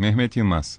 Mehmet Yılmaz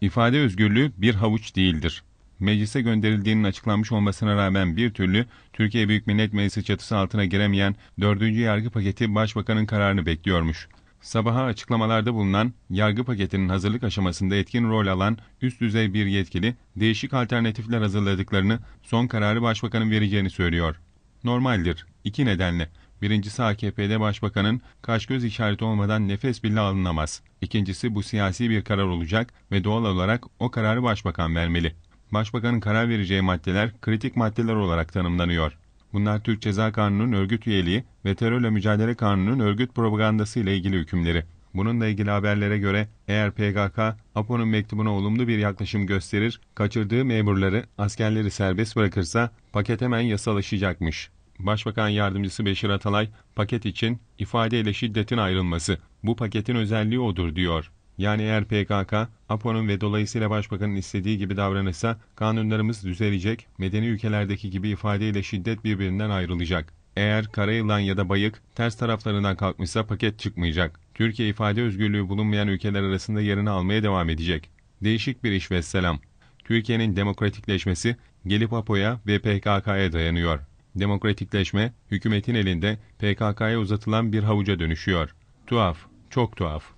İfade özgürlüğü bir havuç değildir. Meclise gönderildiğinin açıklanmış olmasına rağmen bir türlü Türkiye Büyük Millet Meclisi çatısı altına giremeyen 4. yargı paketi başbakanın kararını bekliyormuş. Sabaha açıklamalarda bulunan yargı paketinin hazırlık aşamasında etkin rol alan üst düzey bir yetkili değişik alternatifler hazırladıklarını son kararı başbakanın vereceğini söylüyor. Normaldir. İki nedenle. Birincisi AKP'de başbakanın kaş göz işareti olmadan nefes bile alınamaz. İkincisi bu siyasi bir karar olacak ve doğal olarak o kararı başbakan vermeli. Başbakanın karar vereceği maddeler kritik maddeler olarak tanımlanıyor. Bunlar Türk Ceza Kanunu'nun örgüt üyeliği ve terörle mücadele kanunu'nun örgüt propagandası ile ilgili hükümleri. Bununla ilgili haberlere göre eğer PKK, APO'nun mektubuna olumlu bir yaklaşım gösterir, kaçırdığı memurları, askerleri serbest bırakırsa paket hemen yasalaşacakmış. Başbakan Yardımcısı Beşir Atalay, paket için ifadeyle şiddetin ayrılması, bu paketin özelliği odur diyor. Yani eğer PKK, APO'nun ve dolayısıyla Başbakan'ın istediği gibi davranırsa kanunlarımız düzelecek, medeni ülkelerdeki gibi ifadeyle şiddet birbirinden ayrılacak. Eğer Karayılan ya da Bayık ters taraflarından kalkmışsa paket çıkmayacak. Türkiye ifade özgürlüğü bulunmayan ülkeler arasında yerini almaya devam edecek. Değişik bir iş ve selam. Türkiye'nin demokratikleşmesi gelip APO'ya ve PKK'ya dayanıyor. Demokratikleşme, hükümetin elinde PKK'ya uzatılan bir havuca dönüşüyor. Tuhaf, çok tuhaf.